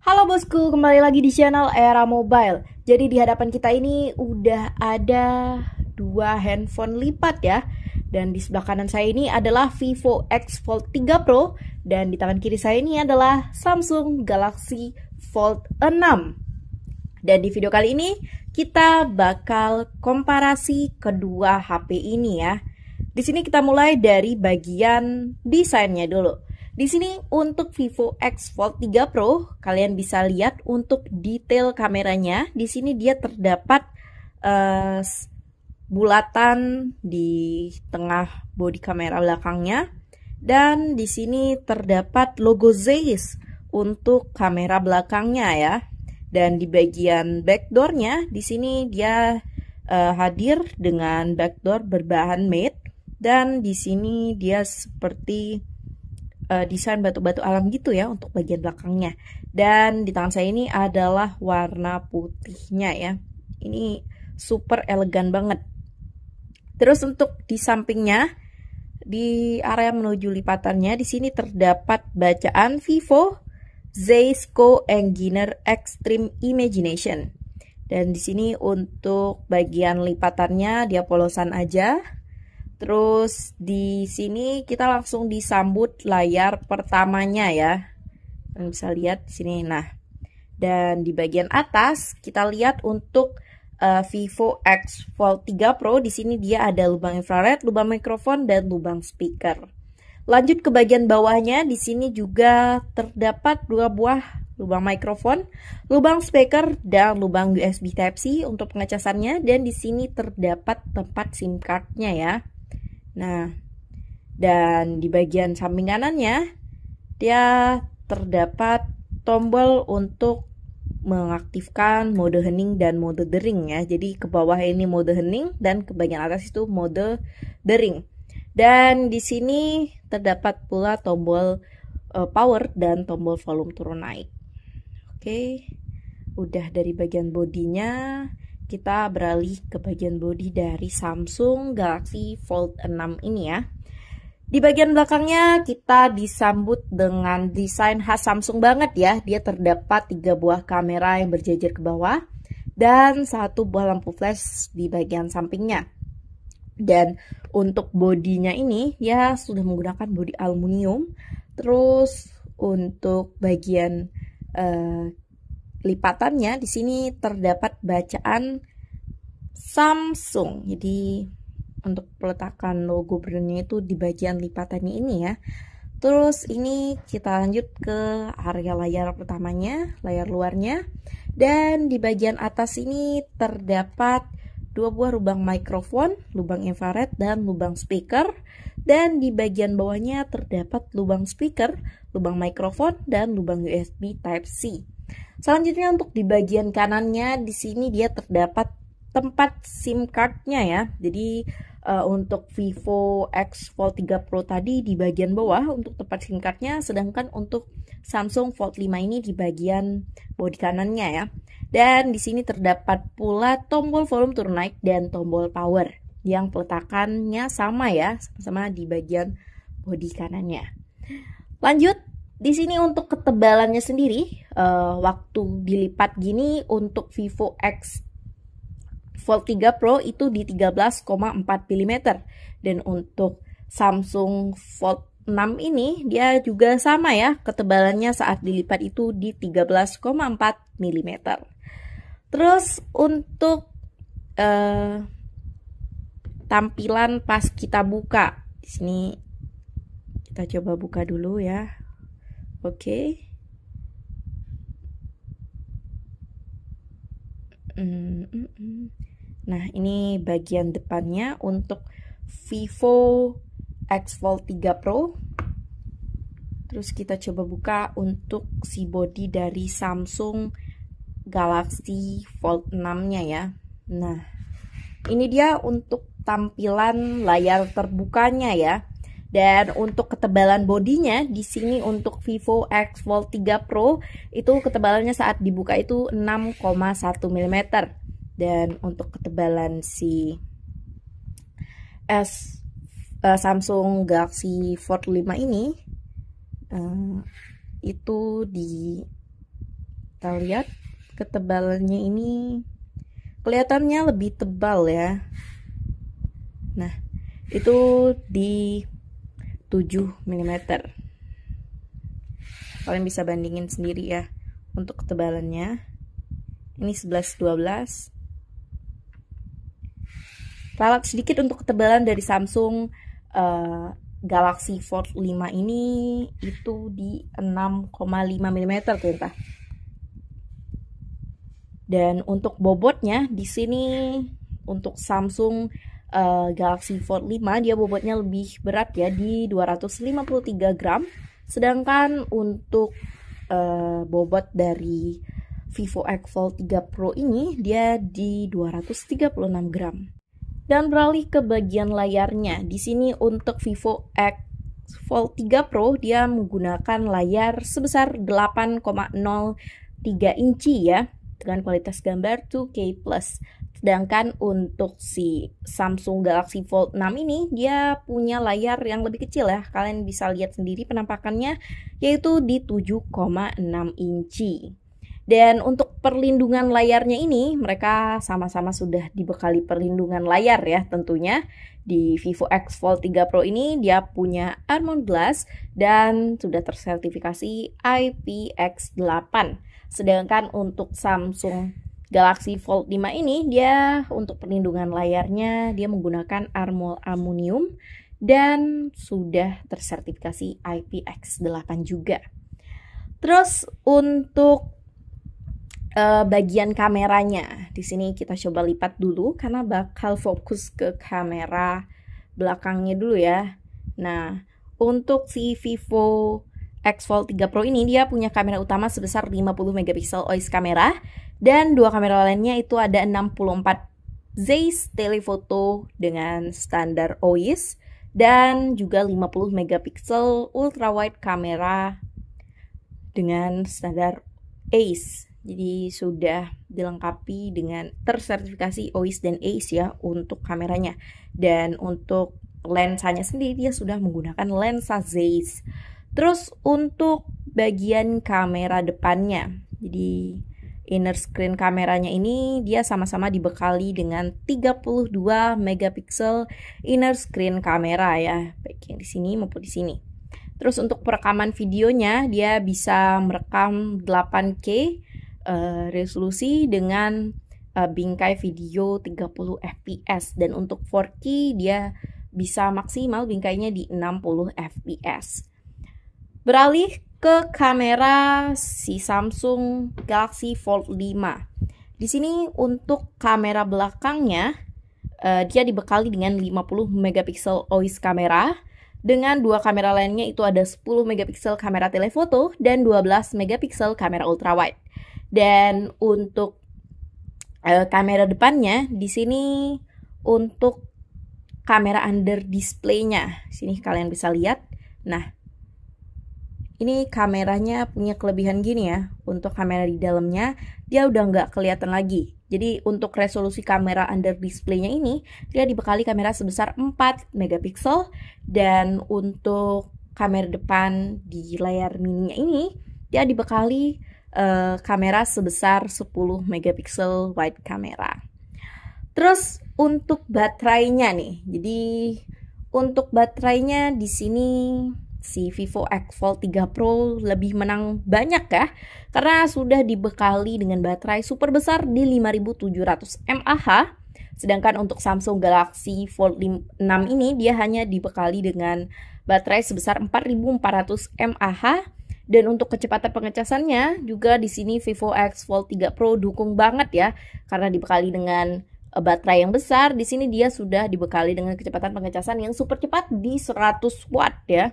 Halo bosku, kembali lagi di channel Era Mobile. Jadi di hadapan kita ini udah ada dua handphone lipat ya. Dan di sebelah kanan saya ini adalah Vivo X Fold 3 Pro dan di tangan kiri saya ini adalah Samsung Galaxy Fold 6. Dan di video kali ini kita bakal komparasi kedua HP ini ya. Di sini kita mulai dari bagian desainnya dulu. Di sini untuk Vivo X Fold 3 Pro, kalian bisa lihat untuk detail kameranya. Di sini dia terdapat uh, bulatan di tengah body kamera belakangnya dan di sini terdapat logo Zeiss untuk kamera belakangnya ya. Dan di bagian backdoornya di sini dia uh, hadir dengan backdoor berbahan matte dan di sini dia seperti uh, desain batu-batu alam gitu ya untuk bagian belakangnya. Dan di tangan saya ini adalah warna putihnya ya. Ini super elegan banget. Terus untuk di sampingnya di area menuju lipatannya di sini terdapat bacaan Vivo Zeisco Engineer Extreme Imagination. Dan di sini untuk bagian lipatannya dia polosan aja Terus di sini kita langsung disambut layar pertamanya ya. Kalian bisa lihat di sini. Nah, dan di bagian atas kita lihat untuk uh, Vivo X Fold 3 Pro di sini dia ada lubang infrared, lubang mikrofon dan lubang speaker. Lanjut ke bagian bawahnya, di sini juga terdapat dua buah lubang mikrofon, lubang speaker dan lubang USB Type C untuk pengecasannya dan di sini terdapat tempat SIM cardnya ya. Nah, dan di bagian samping kanannya dia terdapat tombol untuk mengaktifkan mode hening dan mode dering ya. Jadi ke bawah ini mode hening dan ke bagian atas itu mode dering. Dan di sini terdapat pula tombol uh, power dan tombol volume turun naik. Oke. Okay. Udah dari bagian bodinya kita beralih ke bagian bodi dari Samsung Galaxy Fold 6 ini ya. Di bagian belakangnya kita disambut dengan desain khas Samsung banget ya. Dia terdapat tiga buah kamera yang berjejer ke bawah dan satu buah lampu flash di bagian sampingnya. Dan untuk bodinya ini ya sudah menggunakan bodi aluminium. Terus untuk bagian uh, lipatannya di sini terdapat bacaan Samsung. Jadi untuk peletakan logo brandnya itu di bagian lipatannya ini ya. Terus ini kita lanjut ke area layar pertamanya, layar luarnya. Dan di bagian atas ini terdapat dua buah lubang mikrofon, lubang infrared dan lubang speaker. Dan di bagian bawahnya terdapat lubang speaker, lubang mikrofon dan lubang USB Type C. Selanjutnya untuk di bagian kanannya di sini dia terdapat tempat SIM cardnya ya. Jadi uh, untuk Vivo X Fold 3 Pro tadi di bagian bawah untuk tempat SIM cardnya, sedangkan untuk Samsung Fold 5 ini di bagian bodi kanannya ya. Dan di sini terdapat pula tombol volume turun naik dan tombol power yang peletakannya sama ya, sama-sama di bagian bodi kanannya. Lanjut di sini untuk ketebalannya sendiri, uh, waktu dilipat gini untuk Vivo X Fold 3 Pro itu di 13,4 mm. Dan untuk Samsung Fold 6 ini dia juga sama ya, ketebalannya saat dilipat itu di 13,4 mm. Terus untuk uh, tampilan pas kita buka, di sini kita coba buka dulu ya. Oke. Okay. Nah, ini bagian depannya untuk Vivo X Fold 3 Pro. Terus kita coba buka untuk si body dari Samsung Galaxy Fold 6-nya ya. Nah, ini dia untuk tampilan layar terbukanya ya. Dan untuk ketebalan bodinya di sini untuk Vivo X Fold 3 Pro itu ketebalannya saat dibuka itu 6,1 mm. Dan untuk ketebalan si S uh, Samsung Galaxy Fold 5 ini uh, itu di kita lihat ketebalannya ini kelihatannya lebih tebal ya. Nah, itu di 7 mm kalian bisa bandingin sendiri ya untuk ketebalannya ini 11-12 ralat sedikit untuk ketebalan dari Samsung uh, Galaxy Fold 5 ini itu di 6,5 mm ternyata dan untuk bobotnya di sini untuk Samsung uh, Galaxy Fold 5 dia bobotnya lebih berat ya di 253 gram sedangkan untuk uh, bobot dari Vivo X Fold 3 Pro ini dia di 236 gram dan beralih ke bagian layarnya di sini untuk Vivo X Fold 3 Pro dia menggunakan layar sebesar 8,03 inci ya dengan kualitas gambar 2K+. plus Sedangkan untuk si Samsung Galaxy Fold 6 ini dia punya layar yang lebih kecil ya. Kalian bisa lihat sendiri penampakannya yaitu di 7,6 inci. Dan untuk perlindungan layarnya ini, mereka sama-sama sudah dibekali perlindungan layar ya tentunya. Di Vivo X Fold 3 Pro ini dia punya Armon Glass dan sudah tersertifikasi IPX8. Sedangkan untuk Samsung Galaxy Fold 5 ini dia untuk perlindungan layarnya dia menggunakan armor aluminium dan sudah tersertifikasi IPX8 juga. Terus untuk uh, bagian kameranya, di sini kita coba lipat dulu karena bakal fokus ke kamera belakangnya dulu ya. Nah, untuk si Vivo X Fold 3 Pro ini dia punya kamera utama sebesar 50 megapiksel OIS kamera dan dua kamera lainnya itu ada 64 Zeiss telephoto dengan standar OIS dan juga 50 megapiksel ultra wide kamera dengan standar ACE. Jadi sudah dilengkapi dengan tersertifikasi OIS dan ACE ya untuk kameranya. Dan untuk lensanya sendiri dia sudah menggunakan lensa Zeiss. Terus untuk bagian kamera depannya. Jadi Inner screen kameranya ini dia sama-sama dibekali dengan 32 megapiksel inner screen kamera ya, baik yang di sini maupun di sini. Terus untuk perekaman videonya dia bisa merekam 8K uh, eh, resolusi dengan uh, bingkai video 30 fps dan untuk 4K dia bisa maksimal bingkainya di 60 fps. Beralih ke kamera si Samsung Galaxy Fold 5. Di sini untuk kamera belakangnya uh, dia dibekali dengan 50 megapiksel OIS kamera. Dengan dua kamera lainnya itu ada 10 megapiksel kamera telefoto dan 12 megapiksel kamera ultrawide. Dan untuk uh, kamera depannya di sini untuk kamera under display-nya. Sini kalian bisa lihat. Nah, ini kameranya punya kelebihan gini ya untuk kamera di dalamnya dia udah nggak kelihatan lagi jadi untuk resolusi kamera under display-nya ini dia dibekali kamera sebesar 4 megapiksel dan untuk kamera depan di layar mininya ini dia dibekali uh, kamera sebesar 10 megapiksel wide kamera. Terus untuk baterainya nih. Jadi untuk baterainya di sini si Vivo X Fold 3 Pro lebih menang banyak ya karena sudah dibekali dengan baterai super besar di 5700 mAh sedangkan untuk Samsung Galaxy Fold 6 ini dia hanya dibekali dengan baterai sebesar 4400 mAh dan untuk kecepatan pengecasannya juga di sini Vivo X Fold 3 Pro dukung banget ya karena dibekali dengan eh, baterai yang besar. Di sini dia sudah dibekali dengan kecepatan pengecasan yang super cepat di 100 watt ya.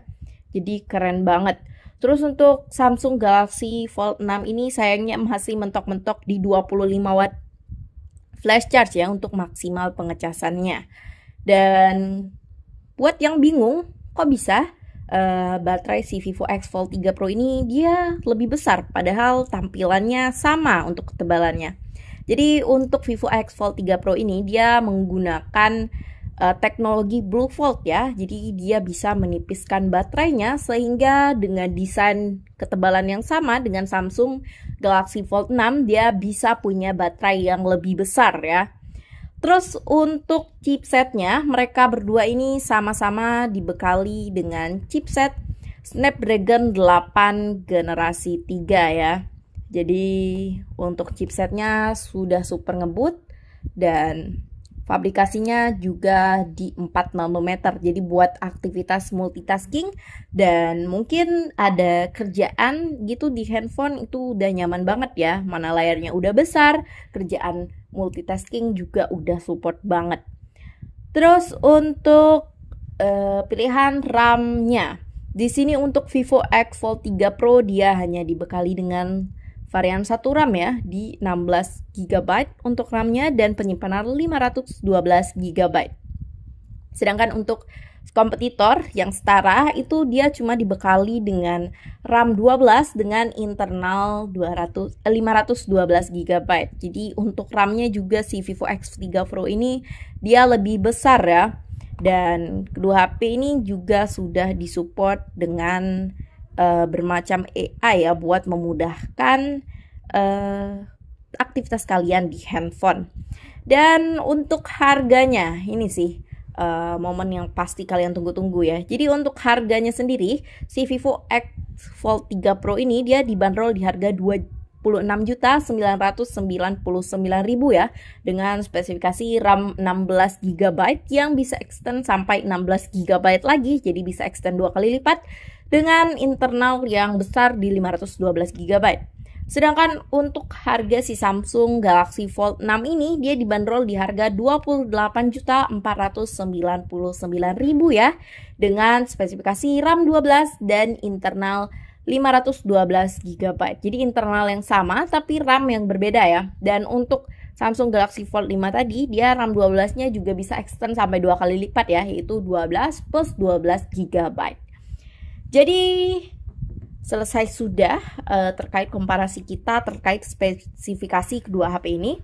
Jadi keren banget. Terus untuk Samsung Galaxy Fold 6 ini sayangnya masih mentok-mentok di 25 watt flash charge ya untuk maksimal pengecasannya. Dan buat yang bingung, kok bisa? Uh, baterai si Vivo X Fold 3 Pro ini dia lebih besar padahal tampilannya sama untuk ketebalannya. Jadi untuk Vivo X Fold 3 Pro ini dia menggunakan uh, teknologi Blue Volt ya. Jadi dia bisa menipiskan baterainya sehingga dengan desain ketebalan yang sama dengan Samsung Galaxy Fold 6 dia bisa punya baterai yang lebih besar ya. Terus untuk chipsetnya mereka berdua ini sama-sama dibekali dengan chipset Snapdragon 8 generasi 3 ya. Jadi untuk chipsetnya sudah super ngebut dan Fabrikasinya juga di 4 nanometer, jadi buat aktivitas multitasking dan mungkin ada kerjaan gitu di handphone itu udah nyaman banget ya, mana layarnya udah besar, kerjaan multitasking juga udah support banget. Terus untuk uh, pilihan RAM-nya, di sini untuk Vivo X Fold 3 Pro dia hanya dibekali dengan varian satu RAM ya di 16 GB untuk RAM-nya dan penyimpanan 512 GB. Sedangkan untuk kompetitor yang setara itu dia cuma dibekali dengan RAM 12 dengan internal 200 512 GB. Jadi untuk RAM-nya juga si Vivo X3 Pro ini dia lebih besar ya. Dan kedua HP ini juga sudah disupport dengan uh, bermacam AI ya buat memudahkan uh, aktivitas kalian di handphone. Dan untuk harganya ini sih uh, momen yang pasti kalian tunggu-tunggu ya. Jadi untuk harganya sendiri si Vivo X Fold 3 Pro ini dia dibanderol di harga 2 26.999.000 ya dengan spesifikasi RAM 16 GB yang bisa extend sampai 16 GB lagi jadi bisa extend dua kali lipat dengan internal yang besar di 512 GB. Sedangkan untuk harga si Samsung Galaxy Fold 6 ini dia dibanderol di harga 28.499.000 ya dengan spesifikasi RAM 12 dan internal 512 GB. Jadi internal yang sama tapi RAM yang berbeda ya. Dan untuk Samsung Galaxy Fold 5 tadi dia RAM 12-nya juga bisa extend sampai dua kali lipat ya yaitu 12 plus 12 GB. Jadi selesai sudah uh, terkait komparasi kita terkait spesifikasi kedua HP ini.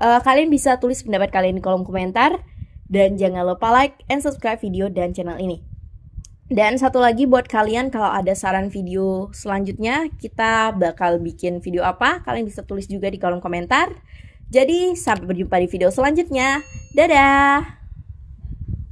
Uh, kalian bisa tulis pendapat kalian di kolom komentar dan jangan lupa like and subscribe video dan channel ini. Dan satu lagi buat kalian kalau ada saran video selanjutnya kita bakal bikin video apa kalian bisa tulis juga di kolom komentar. Jadi sampai berjumpa di video selanjutnya. Dadah.